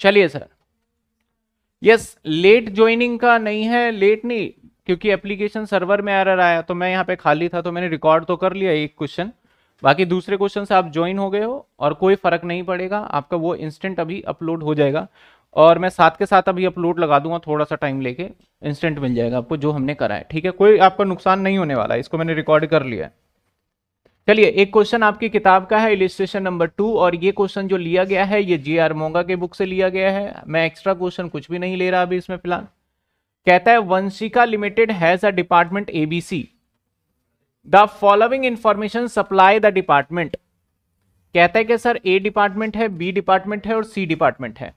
चलिए sir yes let joining का नहीं है लेट नहीं क्योंकि एप्लीकेशन सर्वर में एरर आया तो मैं यहाँ पे खाली था तो मैंने रिकॉर्ड तो कर लिया एक क्वेश्चन बाकी दूसरे क्वेश्चन से आप ज्वाइन हो गए हो और कोई फर्क नहीं पड़ेगा आपका वो इंस्टेंट अभी अपलोड हो जाएगा और मैं साथ के साथ अभी अपलोड लगा दूंगा थोड़ा सा टाइम लेके इंस्टेंट मिल जाएगा आपको जो हमने करा है ठीक है कोई आपका नुकसान नहीं होने वाला है इसको मैंने रिकॉर्ड कर लिया है चलिए एक क्वेश्चन आपकी किताब का है इलिस्ट्रेशन नंबर टू और ये क्वेश्चन जो लिया गया है ये जी आर मोंगा के बुक से लिया गया है मैं एक्स्ट्रा क्वेश्चन कुछ भी नहीं ले रहा अभी इसमें फिलहाल कहता है Vanshika limited has a department ABC the following information supply the department कहता है कि सर ए डिपार्टमेंट है बी डिपार्टमेंट है और सी डिपार्टमेंट है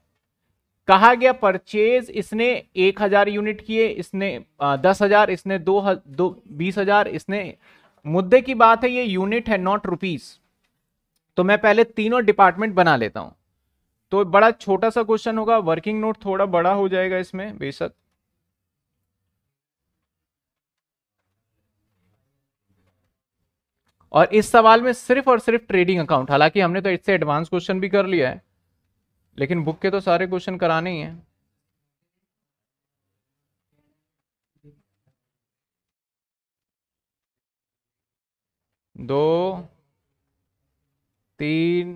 कहा गया परचेज इसने एक हजार यूनिट किए इसने दस हजार इसने दो, दो बीस हजार इसने मुद्दे की बात है ये यूनिट है नॉट रुपीस तो मैं पहले तीनों डिपार्टमेंट बना लेता हूं तो बड़ा छोटा सा क्वेश्चन होगा वर्किंग नोट थोड़ा बड़ा हो जाएगा इसमें बेशक और इस सवाल में सिर्फ और सिर्फ ट्रेडिंग अकाउंट हालांकि हमने तो इससे एडवांस क्वेश्चन भी कर लिया है लेकिन बुक के तो सारे क्वेश्चन कराने ही हैं दो तीन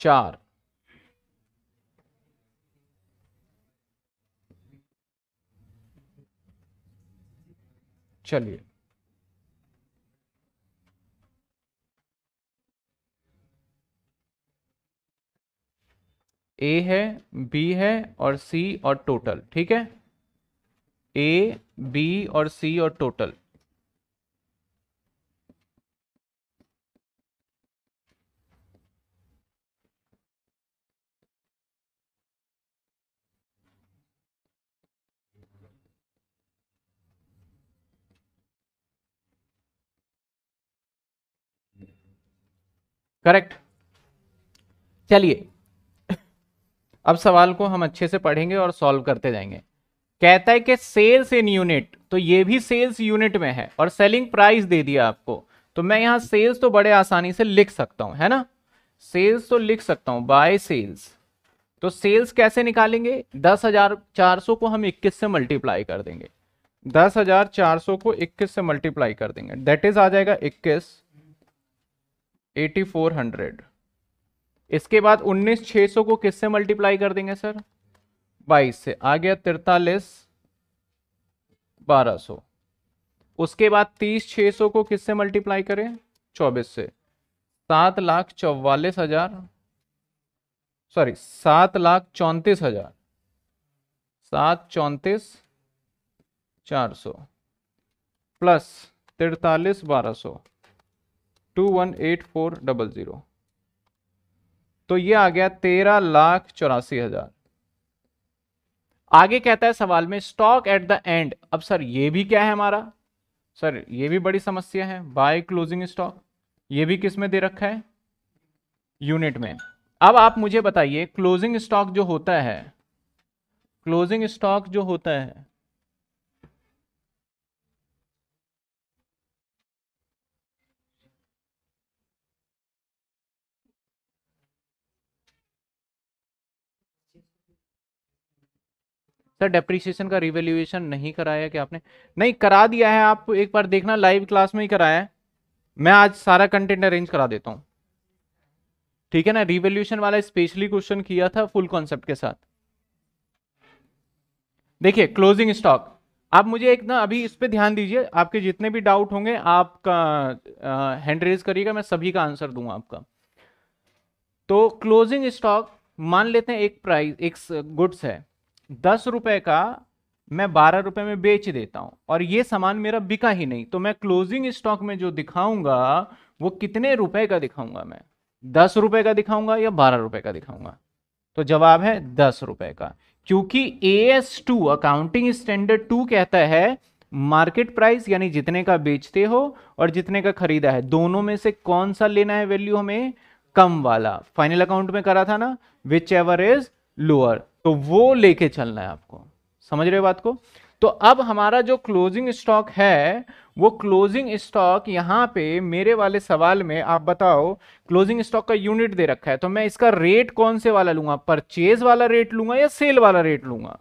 चार चलिए ए है बी है और सी और टोटल ठीक है ए बी और सी और टोटल करेक्ट चलिए अब सवाल को हम अच्छे से पढ़ेंगे और सॉल्व करते जाएंगे कहता है कि सेल्स इन यूनिट तो ये भी सेल्स यूनिट में है और सेलिंग प्राइस दे दिया आपको तो मैं यहां सेल्स तो बड़े आसानी से लिख सकता हूं है ना सेल्स तो लिख सकता हूं बाय सेल्स तो सेल्स कैसे निकालेंगे दस हजार चार सौ को हम इक्कीस से मल्टीप्लाई कर देंगे दस हजार चार सौ को इक्कीस से मल्टीप्लाई कर देंगे दैट इज आ जाएगा इक्कीस 8400 इसके बाद 19600 को किससे मल्टीप्लाई कर देंगे सर 22 से आ गया तिरतालीस 1200 उसके बाद 30600 को किससे मल्टीप्लाई करें 24 से सात लाख चौवालीस हजार सॉरी सात लाख चौंतीस हजार सात चौंतीस चार सौ प्लस तिरतालीस बारह सौ two one eight four double zero तो ये आ गया तेरह लाख चौरासी हज़ार आगे कहता है सवाल में स्टॉक एट द एंड अब सर ये भी क्या है हमारा सर ये भी बड़ी समस्या है बाय क्लोजिंग स्टॉक ये भी किस में दे रखा है यूनिट में अब आप मुझे बताइए क्लोजिंग स्टॉक जो होता है क्लोजिंग स्टॉक जो होता है सर डेप्रीसिएशन का रिवेल्यूएशन नहीं कराया क्या आपने नहीं करा दिया है आप एक बार देखना लाइव क्लास में ही कराया है मैं आज सारा कंटेंट अरेंज करा देता हूँ ठीक है ना रिवेल्यूशन वाला स्पेशली क्वेश्चन किया था फुल कॉन्सेप्ट के साथ देखिए क्लोजिंग स्टॉक आप मुझे एक ना अभी इस पे ध्यान दीजिए आपके जितने भी डाउट होंगे आपका हैंड रेज करिएगा मैं सभी का आंसर दूंगा आपका तो क्लोजिंग स्टॉक मान लेते हैं एक प्राइस एक गुड्स है दस रुपए का मैं बारह रुपए में बेच देता हूं और ये सामान मेरा बिका ही नहीं तो मैं क्लोजिंग स्टॉक में जो दिखाऊंगा वो कितने रुपए का दिखाऊंगा मैं दस रुपए का दिखाऊंगा या बारह रुपए का दिखाऊंगा तो जवाब है दस रुपए का क्योंकि A S two accounting standard two कहता है मार्केट प्राइस यानी जितने का बेचते हो और जितने का खरीदा है दोनों में से कौन सा लेना है वैल्यू हमें कम वाला फाइनल अकाउंट में करा था ना विच एवर इज लोअर तो वो लेके चलना है आपको समझ रहे हो बात को तो अब हमारा जो क्लोजिंग स्टॉक है वो क्लोजिंग स्टॉक यहां पे मेरे वाले सवाल में आप बताओ क्लोजिंग स्टॉक का यूनिट दे रखा है तो मैं इसका रेट कौन से वाला लूंगा परचेज वाला रेट लूंगा या सेल वाला रेट लूंगा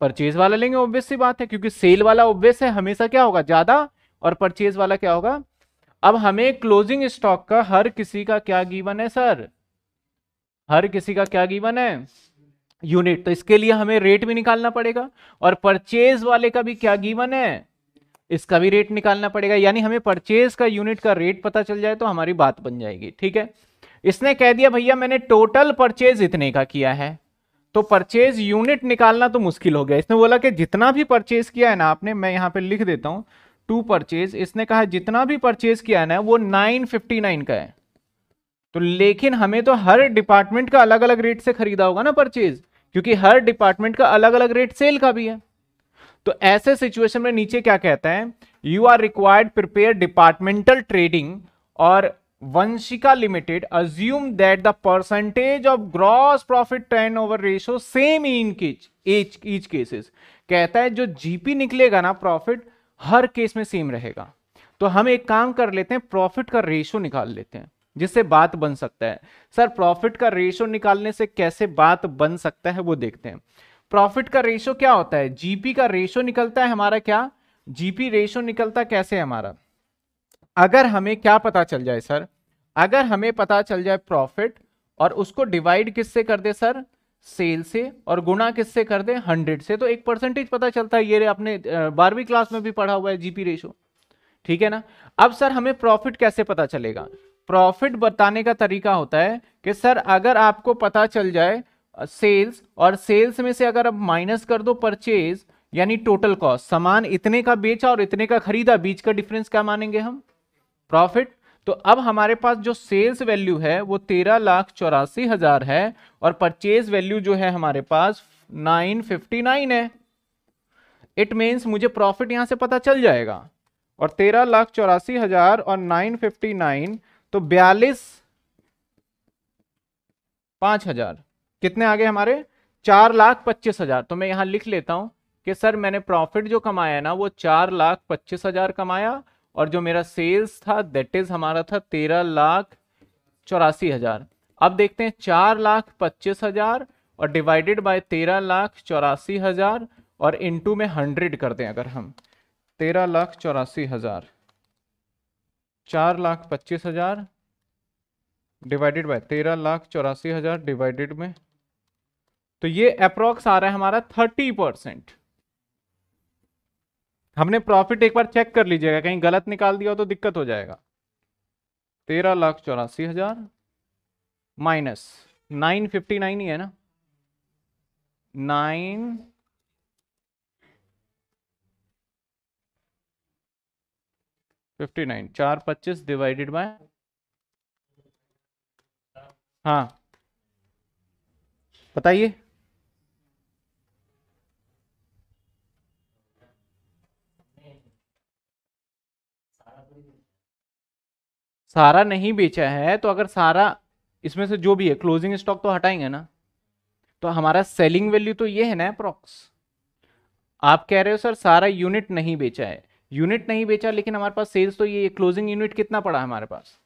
परचेज वाला लेंगे ऑब्वियस सी बात है क्योंकि सेल वाला ऑब्वियस है हमेशा क्या होगा ज्यादा और परचेज वाला क्या होगा अब हमें क्लोजिंग स्टॉक का हर किसी का क्या गीवन है सर हर किसी का क्या गीवन है यूनिट तो इसके लिए हमें रेट भी निकालना पड़ेगा और परचेज वाले का भी क्या गिवन है इसका भी रेट निकालना पड़ेगा यानी हमें परचेज का यूनिट का रेट पता चल जाए तो हमारी बात बन जाएगी ठीक है इसने कह दिया भैया मैंने टोटल परचेज इतने का किया है तो परचेज यूनिट निकालना तो मुश्किल हो गया इसने बोला कि जितना भी परचेज किया है ना आपने मैं यहाँ पर लिख देता हूँ टू परचेज इसने कहा जितना भी परचेज किया है ना वो नाइन फिफ्टी नाइन का है तो लेकिन हमें तो हर डिपार्टमेंट का अलग अलग रेट से खरीदा होगा ना परचेज क्योंकि हर डिपार्टमेंट का अलग अलग रेट सेल का भी है तो ऐसे सिचुएशन में नीचे क्या कहता है you are required prepare departmental trading और Vanshika limited assume that the percentage of gross profit turnover ratio same in केच एच ईच केसेस कहता है जो जीपी निकलेगा ना प्रॉफिट हर केस में सेम रहेगा तो हम एक काम कर लेते हैं प्रॉफिट का रेशो निकाल लेते हैं जिससे बात बन सकता है सर प्रॉफिट का रेशो निकालने से कैसे बात बन सकता है वो देखते हैं प्रॉफिट का रेशो क्या होता है जीपी का रेशो निकलता है हमारा क्या जीपी रेशो निकलता कैसे हमारा अगर हमें क्या पता चल जाए सर अगर हमें पता चल जाए प्रॉफिट और उसको डिवाइड किससे कर दे सर सेल से और गुणा किससे कर दे हंड्रेड से तो एक परसेंटेज पता चलता है ये अपने बारहवीं क्लास में भी पढ़ा हुआ है जीपी रेशो ठीक है ना अब सर हमें प्रॉफिट कैसे पता चलेगा प्रॉफिट बताने का तरीका होता है कि सर अगर आपको पता चल जाए सेल्स और सेल्स में से अगर आप माइनस कर दो परचेज यानी टोटल कॉस्ट सामान इतने का बेचा और इतने का खरीदा बीच का डिफरेंस क्या मानेंगे हम प्रॉफिट तो अब हमारे पास जो सेल्स वैल्यू है वो तेरह लाख चौरासी हजार है और परचेज वैल्यू जो है हमारे पास नाइन फिफ्टी नाइन है इट मीन्स मुझे प्रॉफिट यहाँ से पता चल जाएगा और तेरह लाख चौरासी हजार और नाइन फिफ्टी नाइन तो बयालीस पांच हजार कितने आ गए हमारे चार लाख पच्चीस हजार तो मैं यहां लिख लेता हूं कि सर मैंने प्रॉफिट जो कमाया ना वो चार लाख पच्चीस हजार कमाया और जो मेरा सेल्स था दैट इज हमारा था तेरह लाख चौरासी हजार अब देखते हैं चार लाख पच्चीस हजार और डिवाइडेड बाय तेरह लाख चौरासी हजार और इनटू में हंड्रेड करते हैं अगर हम तेरह लाख चौरासी हजार चार लाख पच्चीस हजार डिवाइडेड बाय तेरह लाख चौरासी हजार डिवाइडेड में तो ये अप्रोक्स आ रहा है हमारा थर्टी परसेंट हमने प्रॉफिट एक बार चेक कर लीजिएगा कहीं गलत निकाल दिया हो तो दिक्कत हो जाएगा तेरह लाख चौरासी हजार माइनस नाइन फिफ्टी नाइन ही है ना नाइन फिफ्टी नाइन चार पच्चीस डिवाइडेड बाय हाँ बताइए सारा नहीं बेचा है तो अगर सारा इसमें से जो भी है क्लोजिंग स्टॉक तो हटाएंगे ना तो हमारा सेलिंग वैल्यू तो ये है ना अप्रोक्स आप कह रहे हो सर सारा यूनिट नहीं बेचा है यूनिट नहीं बेचा लेकिन हमारे पास सेल्स तो ये क्लोजिंग यूनिट कितना पड़ा है हमारे पास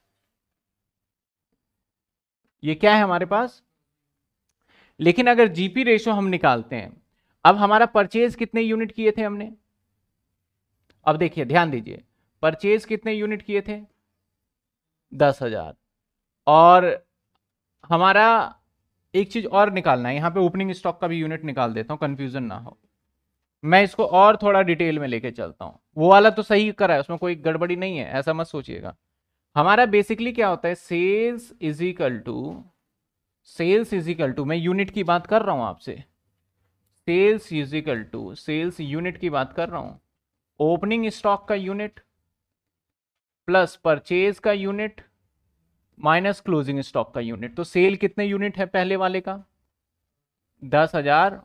ये क्या है हमारे पास लेकिन अगर जीपी रेशो हम निकालते हैं अब हमारा परचेज कितने यूनिट किए थे हमने अब देखिए ध्यान दीजिए परचेज कितने यूनिट किए थे दस हजार और हमारा एक चीज और निकालना है यहां पे ओपनिंग स्टॉक का भी यूनिट निकाल देता हूं कंफ्यूजन ना हो मैं इसको और थोड़ा डिटेल में लेके चलता हूँ वो वाला तो सही करा है उसमें कोई गड़बड़ी नहीं है ऐसा मत सोचिएगा हमारा बेसिकली क्या होता है sales is equal to sales is equal to मैं यूनिट की बात कर रहा हूँ आपसे sales is to sales unit की बात कर रहा हूँ ओपनिंग स्टॉक का यूनिट प्लस परचेज का यूनिट माइनस क्लोजिंग स्टॉक का यूनिट तो सेल कितने यूनिट है पहले वाले का दस हजार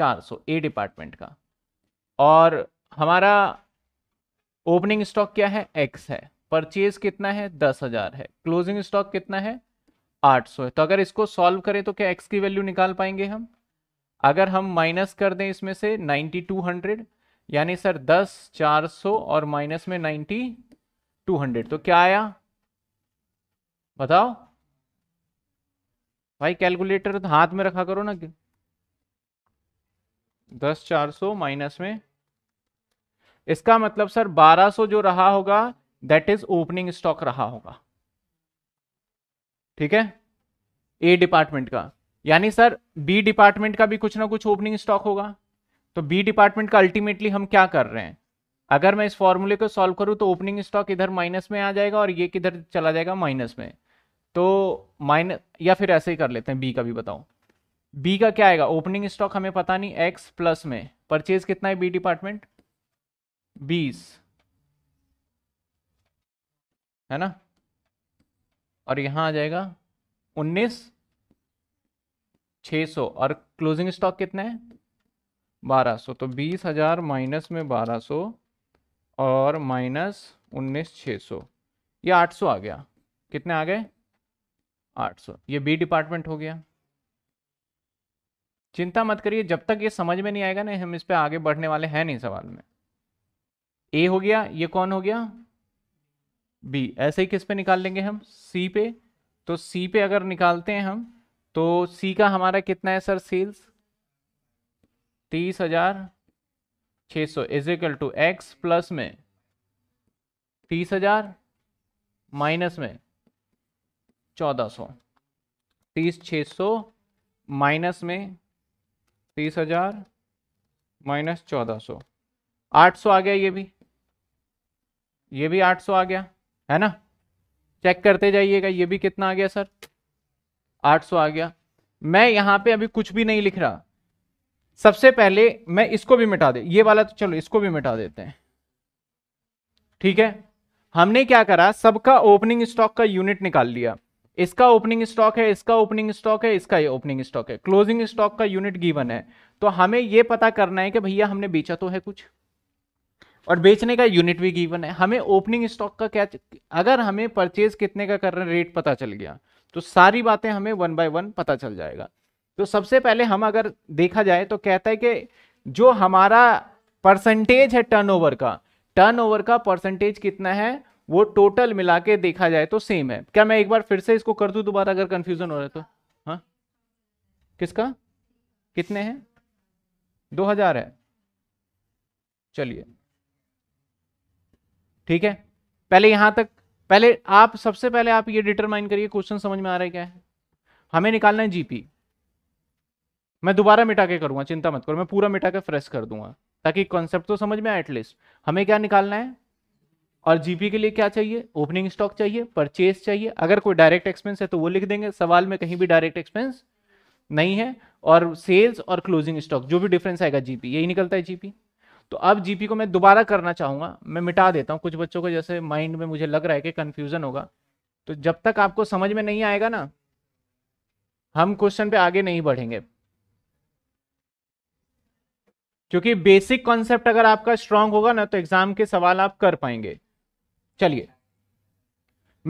चार सौ ए डिपार्टमेंट का और हमारा ओपनिंग स्टॉक क्या है एक्स है परचेज कितना है दस हज़ार है क्लोजिंग स्टॉक कितना है आठ सौ है तो अगर इसको सॉल्व करें तो क्या एक्स की वैल्यू निकाल पाएंगे हम अगर हम माइनस कर दें इसमें से नाइन्टी टू हंड्रेड यानी सर दस चार सौ और माइनस में नाइन्टी टू हंड्रेड तो क्या आया बताओ भाई कैलकुलेटर हाथ में रखा करो ना क्यों दस चार सौ माइनस में इसका मतलब सर बारह सौ जो रहा होगा दैट इज ओपनिंग स्टॉक रहा होगा ठीक है ए डिपार्टमेंट का यानी सर बी डिपार्टमेंट का भी कुछ ना कुछ ओपनिंग स्टॉक होगा तो बी डिपार्टमेंट का अल्टीमेटली हम क्या कर रहे हैं अगर मैं इस फॉर्मूले को सॉल्व करूं तो ओपनिंग स्टॉक इधर माइनस में आ जाएगा और ये किधर चला जाएगा माइनस में तो माइनस या फिर ऐसे ही कर लेते हैं बी का भी बताओ बी का क्या आएगा ओपनिंग स्टॉक हमें पता नहीं एक्स प्लस में परचेज कितना है बी डिपार्टमेंट बीस है ना और यहां आ जाएगा उन्नीस छ सौ और क्लोजिंग स्टॉक कितना है बारह सौ तो बीस हजार माइनस में बारह सौ और माइनस उन्नीस छ सौ ये आठ सौ आ गया कितने आ गए आठ सौ ये बी डिपार्टमेंट हो गया चिंता मत करिए जब तक ये समझ में नहीं आएगा ना हम इस पर आगे बढ़ने वाले हैं नहीं सवाल में ए हो गया ये कौन हो गया बी ऐसे ही किस पे निकाल लेंगे हम सी पे तो सी पे अगर निकालते हैं हम तो सी का हमारा कितना है सर सेल्स तीस हजार छ सौ इजिकल टू एक्स प्लस में तीस हजार माइनस में चौदह सौ तीस छ सौ माइनस में तीस हजार माइनस चौदह सौ आठ सौ आ गया ये भी ये भी आठ सौ आ गया है ना चेक करते जाइएगा ये भी कितना आ गया सर आठ सौ आ गया मैं यहाँ पे अभी कुछ भी नहीं लिख रहा सबसे पहले मैं इसको भी मिटा दे ये वाला तो चलो इसको भी मिटा देते हैं ठीक है हमने क्या करा सबका ओपनिंग स्टॉक का यूनिट निकाल लिया इसका ओपनिंग स्टॉक है इसका ओपनिंग स्टॉक है इसका ये ओपनिंग स्टॉक है क्लोजिंग स्टॉक का यूनिट गिवन है तो हमें ये पता करना है कि भैया हमने बेचा तो है कुछ और बेचने का यूनिट भी गिवन है हमें ओपनिंग स्टॉक का क्या अगर हमें परचेज कितने का कर रहे हैं रेट पता चल गया तो सारी बातें हमें वन बाय वन पता चल जाएगा तो सबसे पहले हम अगर देखा जाए तो कहता है कि जो हमारा परसेंटेज है टर्नओवर का टर्नओवर का परसेंटेज कितना है वो टोटल मिला के देखा जाए तो सेम है क्या मैं एक बार फिर से इसको कर दूं दोबारा अगर कंफ्यूजन हो रहा है तो हाँ किसका कितने हैं दो हजार है चलिए ठीक है पहले यहां तक पहले आप सबसे पहले आप ये डिटरमाइन करिए क्वेश्चन समझ में आ रहा है क्या है हमें निकालना है जीपी मैं दोबारा मिटा के करूंगा चिंता मत करो मैं पूरा मिटा के फ्रेश कर दूंगा ताकि कॉन्सेप्ट तो समझ में आए एटलीस्ट हमें क्या निकालना है और जीपी के लिए क्या चाहिए ओपनिंग स्टॉक चाहिए परचेज चाहिए अगर कोई डायरेक्ट एक्सपेंस है तो वो लिख देंगे सवाल में कहीं भी डायरेक्ट एक्सपेंस नहीं है और सेल्स और क्लोजिंग स्टॉक जो भी डिफरेंस आएगा जीपी यही निकलता है जीपी तो अब जीपी को मैं दोबारा करना चाहूंगा मैं मिटा देता हूँ कुछ बच्चों को जैसे माइंड में मुझे लग रहा है कि कन्फ्यूजन होगा तो जब तक आपको समझ में नहीं आएगा ना हम क्वेश्चन पे आगे नहीं बढ़ेंगे क्योंकि बेसिक कॉन्सेप्ट अगर आपका स्ट्रांग होगा ना तो एग्जाम के सवाल आप कर पाएंगे चलिए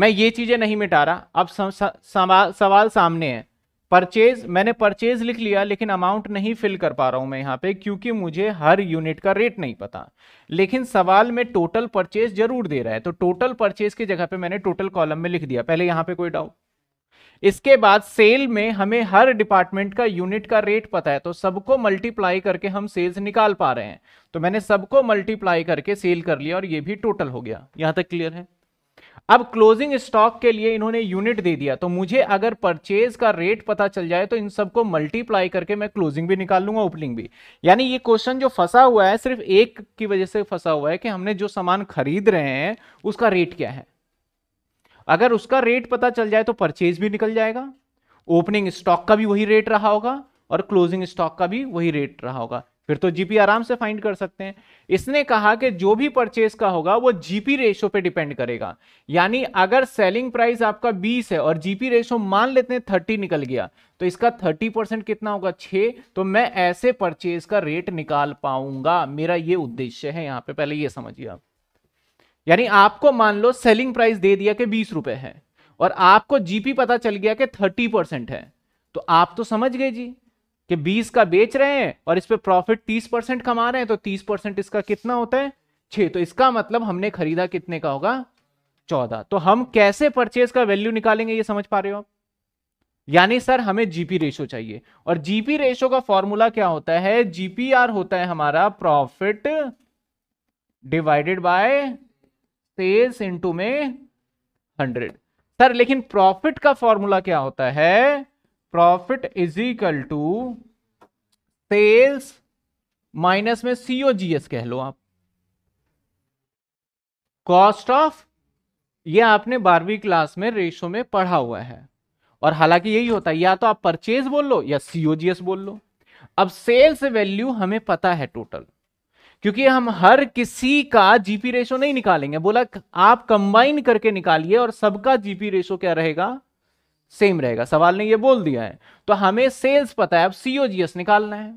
मैं ये चीजें नहीं मिटा रहा अब सवाल सवाल सामने है परचेज मैंने परचेज लिख लिया लेकिन अमाउंट नहीं फिल कर पा रहा हूं मैं यहां पे क्योंकि मुझे हर यूनिट का रेट नहीं पता लेकिन सवाल में टोटल परचेज जरूर दे रहा है तो टोटल परचेज की जगह पे मैंने टोटल कॉलम में लिख दिया पहले यहां पे कोई डाउट इसके बाद सेल में हमें हर डिपार्टमेंट का यूनिट का रेट पता है तो सबको मल्टीप्लाई करके हम सेल्स निकाल पा रहे हैं तो मैंने सबको मल्टीप्लाई करके सेल कर लिया और ये भी टोटल हो गया यहां तक क्लियर है अब क्लोजिंग स्टॉक के लिए इन्होंने यूनिट दे दिया तो मुझे अगर परचेज का रेट पता चल जाए तो इन सबको मल्टीप्लाई करके मैं क्लोजिंग भी निकाल लूंगा ओपनिंग भी यानी ये क्वेश्चन जो फंसा हुआ है सिर्फ एक की वजह से फंसा हुआ है कि हमने जो सामान खरीद रहे हैं उसका रेट क्या है अगर उसका रेट पता चल जाए तो परचेज भी निकल जाएगा ओपनिंग स्टॉक का भी वही रेट रहा होगा और क्लोजिंग स्टॉक का भी वही रेट रहा होगा फिर तो जीपी आराम से फाइंड कर सकते हैं इसने कहा कि जो भी परचेज का होगा वो जीपी रेशो पे डिपेंड करेगा यानी अगर सेलिंग प्राइस आपका 20 है और जीपी रेशो मान लेते हैं 30 निकल गया तो इसका 30 परसेंट कितना होगा 6 तो मैं ऐसे परचेज का रेट निकाल पाऊंगा मेरा ये उद्देश्य है यहां पे पहले ये समझिए आप यानी आपको मान लो सेलिंग प्राइस दे दिया कि बीस रुपए है और आपको जीपी पता चल गया कि थर्टी परसेंट है तो आप तो समझ गए जी कि बीस का बेच रहे हैं और इस पर प्रॉफिट तीस परसेंट कमा रहे हैं तो तीस परसेंट इसका कितना होता है छह तो इसका मतलब हमने खरीदा कितने का होगा चौदह तो हम कैसे परचेज का वैल्यू निकालेंगे ये समझ पा रहे हो आप यानी सर हमें जीपी रेशो चाहिए और जीपी रेशो का फॉर्मूला क्या होता है जीपीआर होता है हमारा profit divided by sales into में हंड्रेड सर लेकिन प्रॉफिट का फॉर्मूला क्या होता है profit is equal to sales minus में सीओजीएस कह लो आप कॉस्ट ऑफ ये आपने बारहवीं क्लास में रेशो में पढ़ा हुआ है और हालांकि यही होता है या तो आप परचेज बोल लो या सीओजीएस बोल लो अब सेल्स वैल्यू हमें पता है टोटल क्योंकि हम हर किसी का जीपी रेशो नहीं निकालेंगे बोला आप कंबाइन करके निकालिए और सबका जीपी रेशो क्या रहेगा सेम रहेगा सवाल ने ये बोल दिया है तो हमें सेल्स पता है अब सीओजीएस निकालना है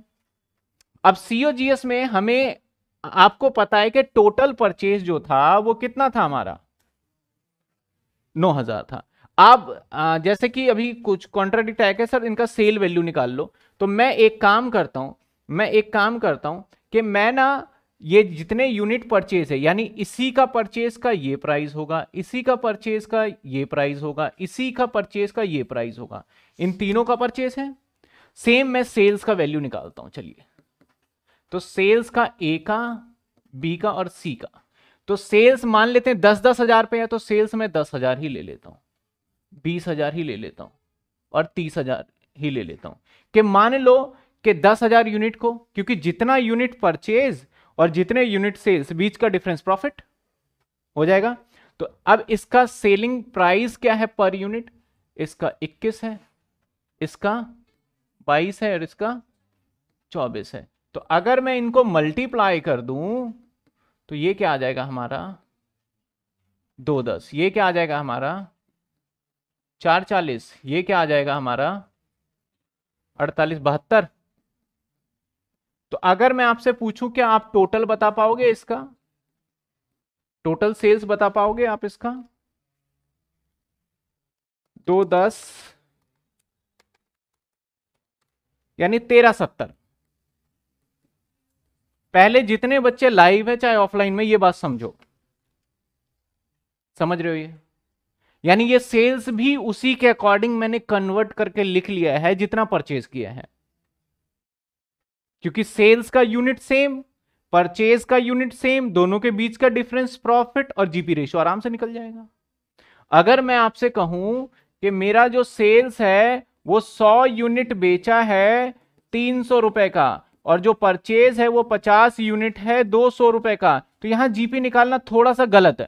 अब सीओजीएस में हमें आपको पता है कि टोटल परचेज जो था वो कितना था हमारा नौ हजार था आप जैसे कि अभी कुछ कॉन्ट्राडिक्ट आया सर इनका सेल वैल्यू निकाल लो तो मैं एक काम करता हूं मैं एक काम करता हूं कि मैं ना ये जितने यूनिट परचेज है यानी इसी का परचेज का ये प्राइस होगा इसी का परचेज का ये प्राइस होगा इसी का परचेज का ये प्राइस होगा इन तीनों का परचेज है सेम मैं सेल्स का वैल्यू निकालता हूं चलिए तो सेल्स का ए का बी का और सी का तो सेल्स मान लेते हैं दस दस हजार पे है तो सेल्स में दस हजार ही ले लेता हूं बीस हजार ही ले लेता हूं और तीस हजार ही ले लेता हूं कि मान लो कि दस हजार यूनिट को क्योंकि जितना यूनिट परचेज और जितने यूनिट सेल्स बीच का डिफरेंस प्रॉफिट हो जाएगा तो अब इसका सेलिंग प्राइस क्या है पर यूनिट इसका 21 है इसका 22 है और इसका 24 है तो अगर मैं इनको मल्टीप्लाई कर दूं तो ये क्या आ जाएगा हमारा दो दस ये क्या आ जाएगा हमारा चार चालीस ये क्या आ जाएगा हमारा अड़तालीस बहत्तर तो अगर मैं आपसे पूछूं क्या आप टोटल बता पाओगे इसका टोटल सेल्स बता पाओगे आप इसका दो दस यानी तेरह सत्तर पहले जितने बच्चे लाइव है चाहे ऑफलाइन में ये बात समझो समझ रहे हो ये यानी ये सेल्स भी उसी के अकॉर्डिंग मैंने कन्वर्ट करके लिख लिया है जितना परचेज किया है क्योंकि सेल्स का यूनिट सेम परचेज का यूनिट सेम दोनों के बीच का डिफरेंस प्रॉफिट और जीपी रेशियो आराम से निकल जाएगा अगर मैं आपसे कहूं कि मेरा जो सेल्स है वो 100 यूनिट बेचा है तीन सौ रुपए का और जो परचेज है वो 50 यूनिट है दो सौ रुपए का तो यहां जीपी निकालना थोड़ा सा गलत है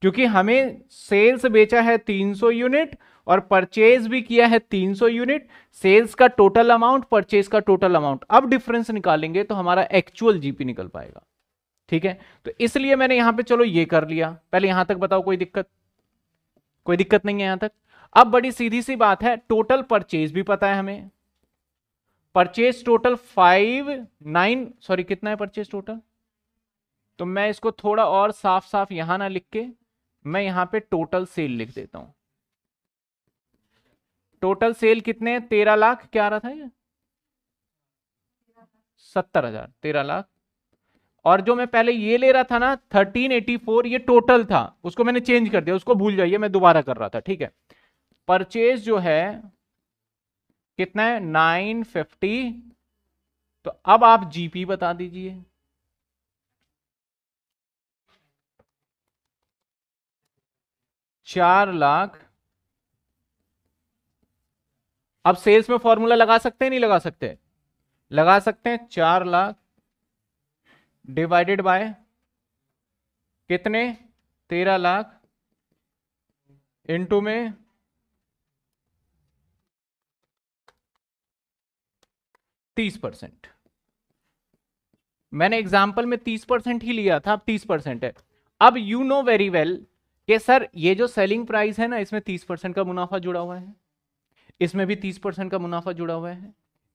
क्योंकि हमें सेल्स बेचा है 300 यूनिट और परचेज भी किया है 300 यूनिट सेल्स का टोटल अमाउंट परचेज का टोटल अमाउंट अब डिफरेंस निकालेंगे तो हमारा एक्चुअल जीपी निकल पाएगा ठीक है तो इसलिए मैंने यहां पे चलो ये कर लिया पहले यहां तक बताओ कोई दिक्कत कोई दिक्कत नहीं है यहां तक अब बड़ी सीधी सी बात है टोटल परचेज भी पता है हमें purchase total five nine sorry कितना है परचेज टोटल तो मैं इसको थोड़ा और साफ साफ यहां ना लिख के मैं यहां पे टोटल सेल लिख देता हूं टोटल सेल कितने तेरह लाख क्या आ रहा था ये सत्तर हजार तेरह लाख और जो मैं पहले ये ले रहा था ना थर्टीन एटी फोर ये टोटल था उसको मैंने चेंज कर दिया उसको भूल जाइए मैं दोबारा कर रहा था ठीक है परचेज जो है कितना है नाइन फिफ्टी तो अब आप जीपी बता दीजिए चार लाख अब सेल्स में फॉर्मूला लगा सकते हैं नहीं लगा सकते लगा सकते हैं चार लाख डिवाइडेड बाय कितने तेरह लाख इंटू में तीस परसेंट मैंने एग्जाम्पल में तीस परसेंट ही लिया था अब तीस परसेंट है अब यू नो वेरी वेल कि सर ये जो सेलिंग प्राइस है ना इसमें तीस परसेंट का मुनाफा जुड़ा हुआ है इसमें भी तीस परसेंट का मुनाफा जुड़ा हुआ है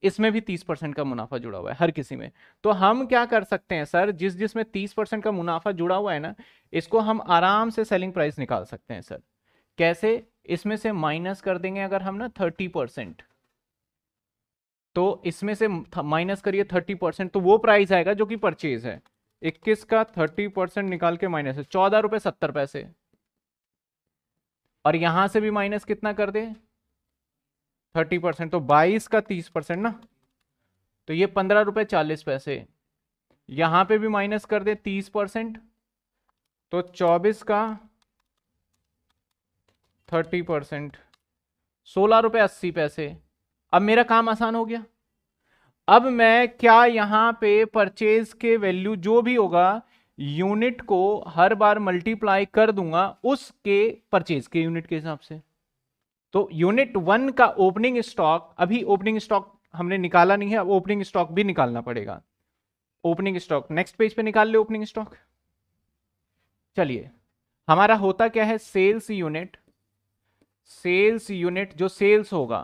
इसमें भी तीस परसेंट का मुनाफा जुड़ा हुआ है हर किसी में तो हम क्या कर सकते हैं सर जिस जिसमें तीस परसेंट का मुनाफा जुड़ा हुआ है ना इसको हम आराम से सेलिंग प्राइस निकाल सकते हैं सर कैसे इसमें से माइनस कर देंगे अगर हम ना थर्टी परसेंट तो इसमें से माइनस करिए थर्टी परसेंट तो वो प्राइस आएगा जो कि परचेज है इक्कीस का थर्टी परसेंट निकाल के माइनस है चौदह रुपए सत्तर पैसे और यहां से भी माइनस कितना कर दे थर्टी परसेंट तो बाईस का तीस परसेंट ना तो ये पंद्रह रुपये चालीस पैसे यहाँ पे भी माइनस कर दे तीस परसेंट तो चौबीस का थर्टी परसेंट सोलह रुपये अस्सी पैसे अब मेरा काम आसान हो गया अब मैं क्या यहाँ पे परचेज के वैल्यू जो भी होगा यूनिट को हर बार मल्टीप्लाई कर दूंगा उसके परचेज के यूनिट के हिसाब से तो यूनिट वन का ओपनिंग स्टॉक अभी ओपनिंग स्टॉक हमने निकाला नहीं है अब ओपनिंग स्टॉक भी निकालना पड़ेगा ओपनिंग स्टॉक नेक्स्ट पेज पे निकाल ले ओपनिंग स्टॉक चलिए हमारा होता क्या है सेल्स यूनिट सेल्स यूनिट जो सेल्स होगा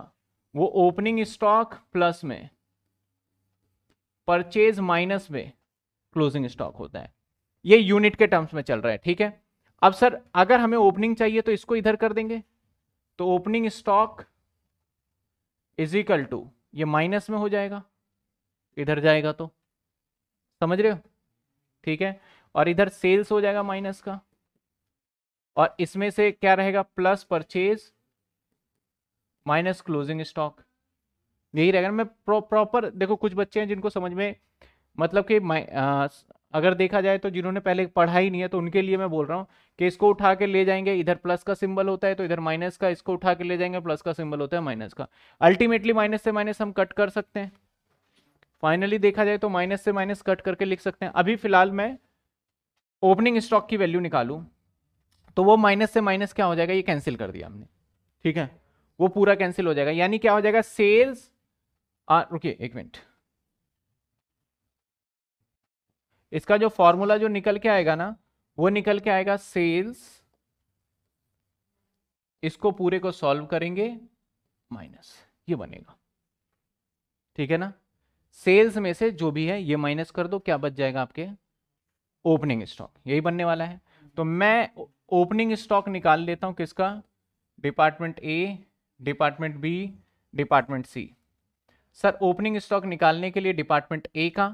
वो ओपनिंग स्टॉक प्लस में परचेज माइनस में क्लोजिंग स्टॉक होता है ये यूनिट के टर्म्स में चल रहा है ठीक है अब सर अगर हमें ओपनिंग चाहिए तो इसको इधर कर देंगे तो opening stock is equal to ये माइनस में हो जाएगा इधर जाएगा तो समझ रहे हो ठीक है और इधर सेल्स हो जाएगा माइनस का और इसमें से क्या रहेगा plus purchase minus closing stock यही रहेगा मैं प्रॉपर देखो कुछ बच्चे हैं जिनको समझ में मतलब कि अगर देखा जाए तो जिन्होंने पहले पढ़ा ही नहीं है तो उनके लिए मैं बोल रहा हूँ कि इसको उठा के ले जाएंगे इधर प्लस का सिंबल होता है तो इधर माइनस का इसको उठा के ले जाएंगे प्लस का सिंबल होता है माइनस का अल्टीमेटली माइनस से माइनस हम कट कर सकते हैं फाइनली देखा जाए तो माइनस से माइनस कट करके लिख सकते हैं अभी फिलहाल मैं ओपनिंग स्टॉक की वैल्यू निकालू तो वो माइनस से माइनस क्या हो जाएगा ये कैंसिल कर दिया हमने ठीक है वो पूरा कैंसिल हो जाएगा यानी क्या हो जाएगा सेल्स रुकिए एक मिनट इसका जो फॉर्मूला जो निकल के आएगा ना वो निकल के आएगा सेल्स इसको पूरे को सॉल्व करेंगे माइनस ये बनेगा ठीक है ना सेल्स में से जो भी है ये माइनस कर दो क्या बच जाएगा आपके ओपनिंग स्टॉक यही बनने वाला है तो मैं ओपनिंग स्टॉक निकाल लेता हूं किसका department A department B department C sir opening stock निकालने के लिए डिपार्टमेंट ए का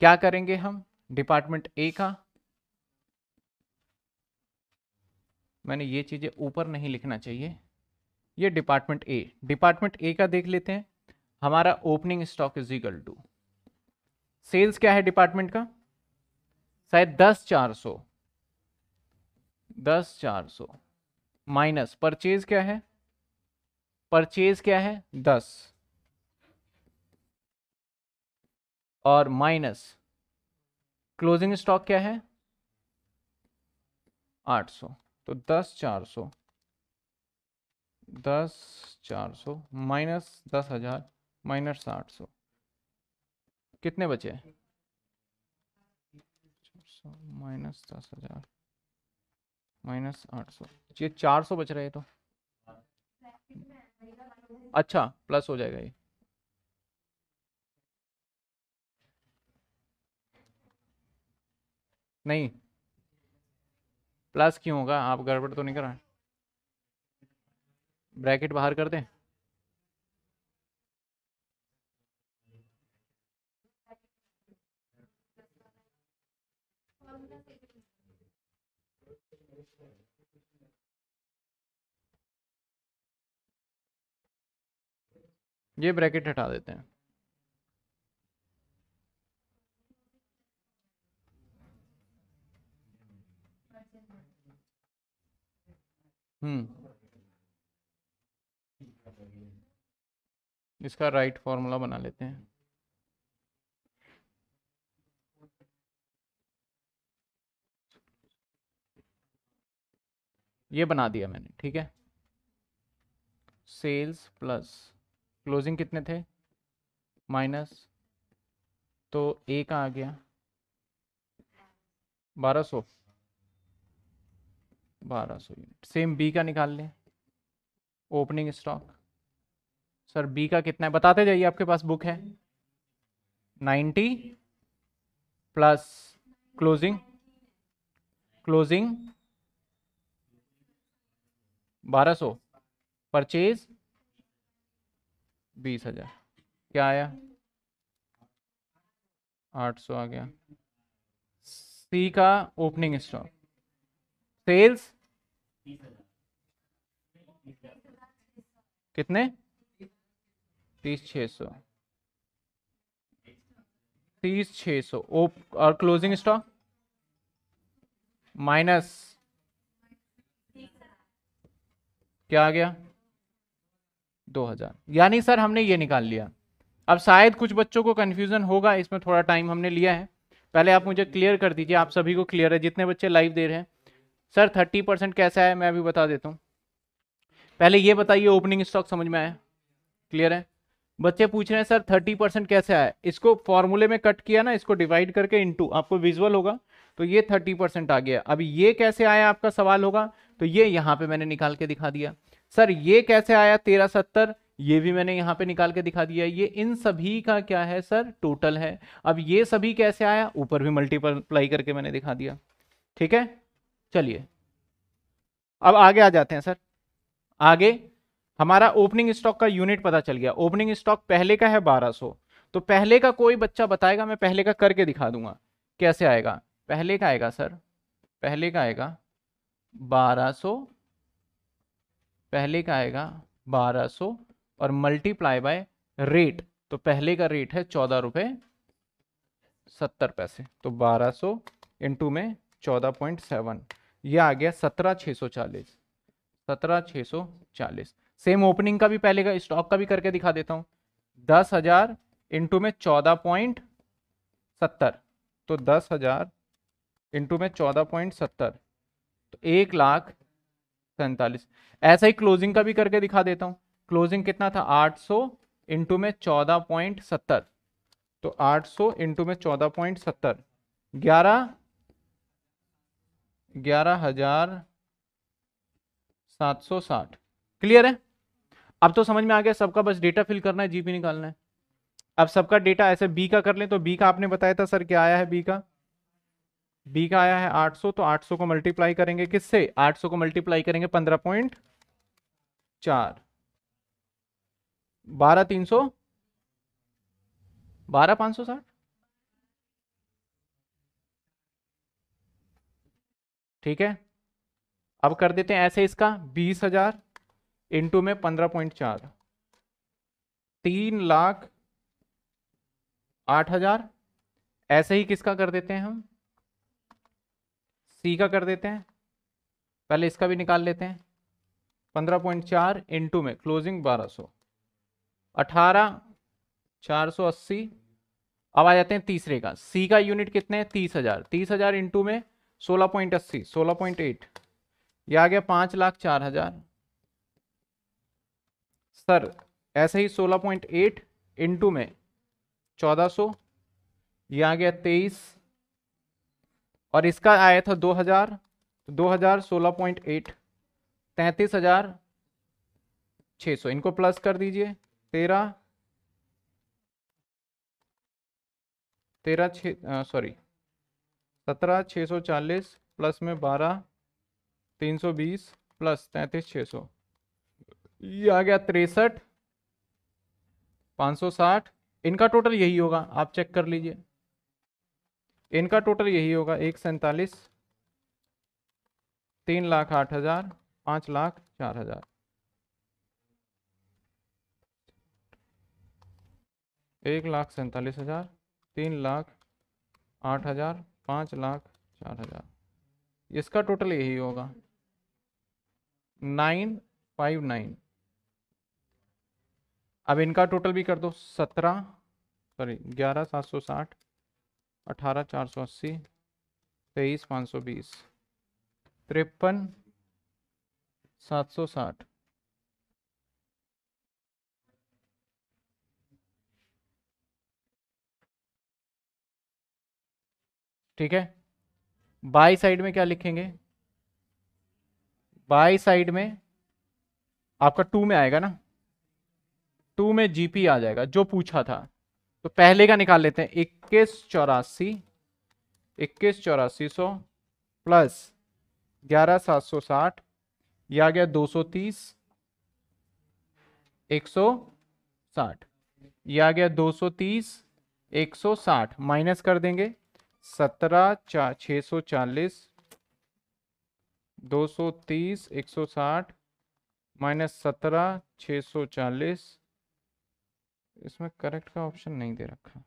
क्या करेंगे हम डिपार्टमेंट ए का मैंने ये चीज़ें ऊपर नहीं लिखना चाहिए ये डिपार्टमेंट ए डिपार्टमेंट ए का देख लेते हैं हमारा opening stock is equal to sales क्या है डिपार्टमेंट का शायद दस चार सौ दस चार सौ माइनस परचेज क्या है परचेज क्या है दस और माइनस क्लोजिंग स्टॉक क्या है 800 तो 10 400 10 400 माइनस दस हजार माइनस आठ सौ कितने बचे माइनस दस हजार माइनस आठ सौ ये चार सौ बच रहे तो अच्छा प्लस हो जाएगा ये नहीं प्लस क्यों होगा आप गड़बड़ तो नहीं कर रहे ब्रैकेट बाहर कर दें ये ब्रैकेट हटा देते हैं हम्म इसका राइट फॉर्मूला बना लेते हैं ये बना दिया मैंने ठीक है सेल्स प्लस क्लोजिंग कितने थे माइनस तो एक आ गया बारह सौ बारह सौ यूनिट सेम बी का निकाल लें ओपनिंग स्टॉक सर बी का कितना है बताते जाइए आपके पास बुक है नाइन्टी प्लस क्लोजिंग क्लोजिंग बारह सौ परचेज बीस हजार क्या आया आठ सौ आ गया सी का ओपनिंग स्टॉक सेल्स कितने तीस छ सौ तीस छ सौ और क्लोजिंग स्टॉक माइनस क्या आ गया दो हजार यानी सर हमने ये निकाल लिया अब शायद कुछ बच्चों को कंफ्यूजन होगा इसमें थोड़ा टाइम हमने लिया है पहले आप मुझे क्लियर कर दीजिए आप सभी को क्लियर है जितने बच्चे लाइव दे रहे हैं सर थर्टी परसेंट कैसा है मैं अभी बता देता हूँ पहले ये बताइए ओपनिंग स्टॉक समझ में आया क्लियर है बच्चे पूछ रहे हैं सर थर्टी परसेंट कैसे आया इसको फॉर्मूले में कट किया ना इसको डिवाइड करके इनटू आपको विजुअल होगा तो ये थर्टी परसेंट आ गया अब ये कैसे आया आपका सवाल होगा तो ये यहाँ पे मैंने निकाल के दिखा दिया सर ये कैसे आया तेरह सत्तर ये भी मैंने यहाँ पे निकाल के दिखा दिया ये इन सभी का क्या है सर टोटल है अब ये सभी कैसे आया ऊपर भी मल्टीप्लाई करके मैंने दिखा दिया ठीक है चलिए अब आगे आ जाते हैं सर आगे हमारा ओपनिंग स्टॉक का यूनिट पता चल गया ओपनिंग स्टॉक पहले का है 1200 तो पहले का कोई बच्चा बताएगा मैं पहले का करके दिखा दूंगा कैसे आएगा पहले का आएगा सर पहले का आएगा 1200 पहले का आएगा 1200 और मल्टीप्लाई बाय रेट तो पहले का रेट है चौदह रुपये सत्तर पैसे तो 1200 सौ में चौदह पॉइंट सेवन यह आ गया सत्रह छह सौ चालीस सत्रह छह सौ चालीस सेम ओपनिंग का भी पहले का स्टॉक का भी करके दिखा देता हूं दस हजार इंटू में चौदह पॉइंट सत्तर तो दस हजार इंटू में चौदह पॉइंट सत्तर तो एक लाख सैतालीस ऐसा ही क्लोजिंग का भी करके दिखा देता हूँ तो तो क्लोजिंग कितना था आठ सौ इंटू में चौदह पॉइंट सत्तर तो आठ सौ इंटू में चौदह पॉइंट सत्तर ग्यारह ग्यारह हजार सात सौ साठ क्लियर है अब तो समझ में आ गया सबका बस डेटा फिल करना है जीपी निकालना है अब सबका डेटा ऐसे बी का कर लें तो बी का आपने बताया था सर क्या आया है बी का बी का आया है 800 तो 800 को मल्टीप्लाई करेंगे किससे 800 को मल्टीप्लाई करेंगे पंद्रह पॉइंट चार बारह तीन सौ बारह पांच सौ साठ ठीक है अब कर देते हैं ऐसे इसका बीस हजार इंटू में पंद्रह पॉइंट चार तीन लाख आठ हजार ऐसे ही किसका कर देते हैं हम सी का कर देते हैं पहले इसका भी निकाल लेते हैं पंद्रह पॉइंट चार इंटू में क्लोजिंग बारह सौ अठारह चार सौ अस्सी अब आ जाते हैं तीसरे का सी का यूनिट कितने हैं तीस हजार तीस हजार इंटू में सोलह पॉइंट अस्सी सोलह पॉइंट एट ये आ गया पाँच लाख चार हजार सर ऐसे ही सोलह पॉइंट एट इंटू में चौदह सौ यह आ गया तेईस और इसका आया था दो हजार तो दो हजार सोलह पॉइंट एट तैंतीस हजार छः सौ इनको प्लस कर दीजिए तेरह तेरह छ सॉरी सत्रह छः सौ चालीस प्लस में बारह तीन सौ बीस प्लस तैंतीस छः सौ ये आ गया तिरसठ पाँच सौ साठ इनका टोटल यही होगा आप चेक कर लीजिए इनका टोटल यही होगा एक सैंतालीस तीन लाख आठ हजार पाँच लाख चार हजार एक लाख सैंतालीस हजार तीन लाख आठ हजार पाँच लाख चार हजार इसका टोटल यही होगा नाइन फाइव नाइन अब इनका टोटल भी कर दो सत्रह सॉरी ग्यारह सात सौ साठ अठारह चार सौ अस्सी तेईस पाँच सौ बीस तिरपन सात सौ साठ ठीक है बाई साइड में क्या लिखेंगे बाई साइड में आपका टू में आएगा ना टू में जीपी आ जाएगा जो पूछा था तो पहले का निकाल लेते हैं इक्कीस चौरासी इक्कीस चौरासी सौ प्लस ग्यारह सात सौ साठ यह आ गया दो सौ तीस एक सौ साठ यह आ गया दो सौ तीस एक सौ साठ माइनस कर देंगे सत्रह चा छः सौ चालीस दो सौ तीस एक सौ साठ माइनस सत्रह छः सौ चालीस इसमें करेक्ट का ऑप्शन नहीं दे रखा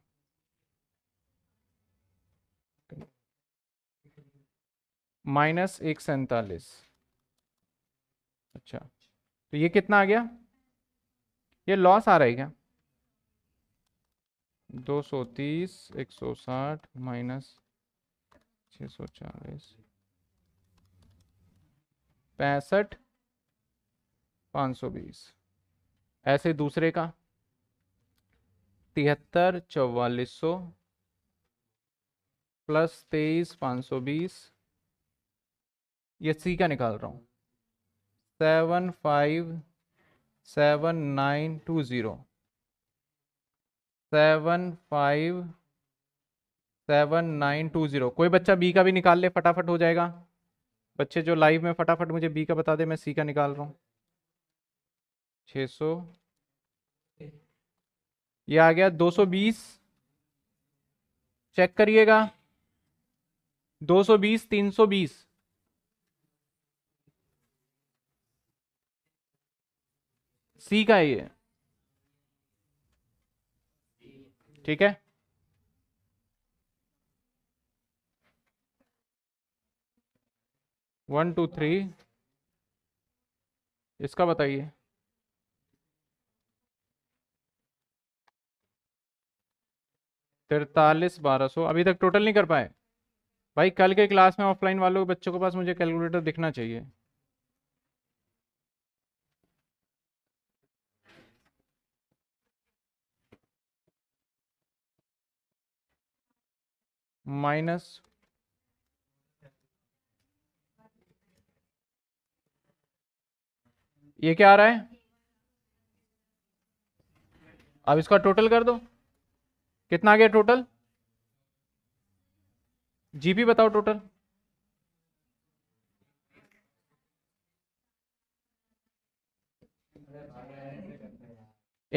माइनस एक सैतालीस अच्छा तो ये कितना आ गया ये लॉस आ रहा है क्या दो सौ तीस एक सौ साठ माइनस छः सौ चालीस पैंसठ पाँच सौ बीस ऐसे दूसरे का तिहत्तर चौवालीस सौ प्लस तेईस पाँच सौ बीस ये सी का निकाल रहा हूँ seven five seven nine two zero seven five seven nine two zero कोई बच्चा बी का भी निकाल ले फटाफट हो जाएगा बच्चे जो लाइव में फटाफट मुझे बी का बता दे मैं सी का निकाल रहा हूँ छः सौ ये आ गया दो सौ बीस चेक करिएगा दो सौ बीस तीन सौ बीस सी का ये ठीक है वन टू थ्री इसका बताइए तिरतालीस बारह सौ अभी तक टोटल नहीं कर पाए भाई कल के क्लास में ऑफलाइन वालों बच्चों के पास मुझे कैलकुलेटर दिखना चाहिए माइनस ये क्या आ रहा है अब इसका टोटल कर दो कितना आ गया टोटल जीपी बताओ टोटल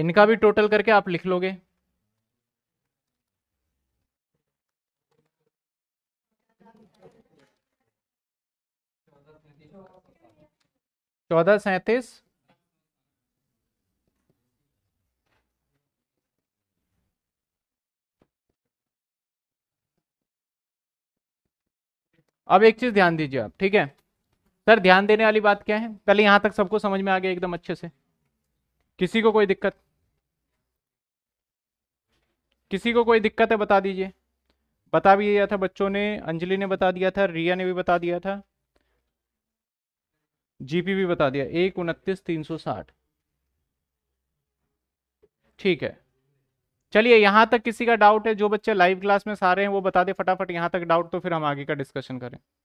इनका भी टोटल करके आप लिख लोगे चौदह सैतीस अब एक चीज ध्यान दीजिए आप ठीक है सर ध्यान देने वाली बात क्या है पहले यहां तक सबको समझ में आ गया एकदम अच्छे से किसी को कोई दिक्कत किसी को कोई दिक्कत है बता दीजिए बता भी दिया था बच्चों ने अंजलि ने बता दिया था रिया ने भी बता दिया था जीपी भी बता दिया एक उनतीस तीन सौ साठ ठीक है चलिए यहां तक किसी का डाउट है जो बच्चे लाइव क्लास में सारे हैं वो बता दे फटाफट यहां तक डाउट तो फिर हम आगे का डिस्कशन करें